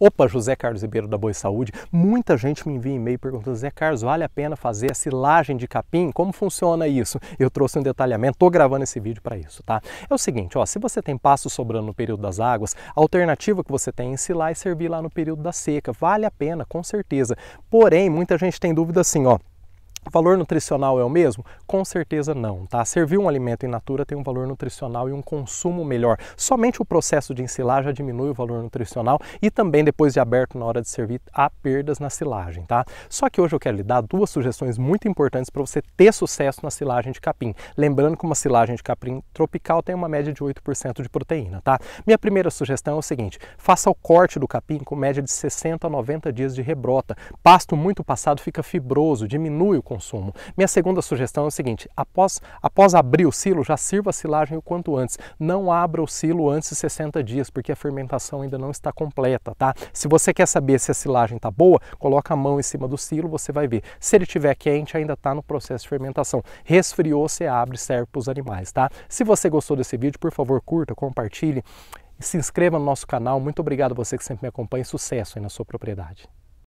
Opa, José Carlos Ribeiro da Boa Saúde. Muita gente me envia e-mail perguntando, José Carlos, vale a pena fazer a silagem de capim? Como funciona isso? Eu trouxe um detalhamento, estou gravando esse vídeo para isso, tá? É o seguinte, ó, se você tem pasto sobrando no período das águas, a alternativa que você tem é ensilar e servir lá no período da seca. Vale a pena, com certeza. Porém, muita gente tem dúvida assim, ó, o valor nutricional é o mesmo? Com certeza não, tá? Servir um alimento em natura tem um valor nutricional e um consumo melhor. Somente o processo de ensilar já diminui o valor nutricional e também depois de aberto na hora de servir há perdas na silagem, tá? Só que hoje eu quero lhe dar duas sugestões muito importantes para você ter sucesso na silagem de capim. Lembrando que uma silagem de capim tropical tem uma média de 8% de proteína, tá? Minha primeira sugestão é o seguinte: faça o corte do capim com média de 60 a 90 dias de rebrota. Pasto muito passado fica fibroso, diminui o consumo. Minha segunda sugestão é o seguinte: após, após abrir o silo, já sirva a silagem o quanto antes. Não abra o silo antes de 60 dias, porque a fermentação ainda não está completa, tá? Se você quer saber se a silagem está boa, coloca a mão em cima do silo, você vai ver. Se ele estiver quente, ainda está no processo de fermentação. Resfriou, você abre, serve para os animais, tá? Se você gostou desse vídeo, por favor, curta, compartilhe se inscreva no nosso canal. Muito obrigado a você que sempre me acompanha. Sucesso aí na sua propriedade.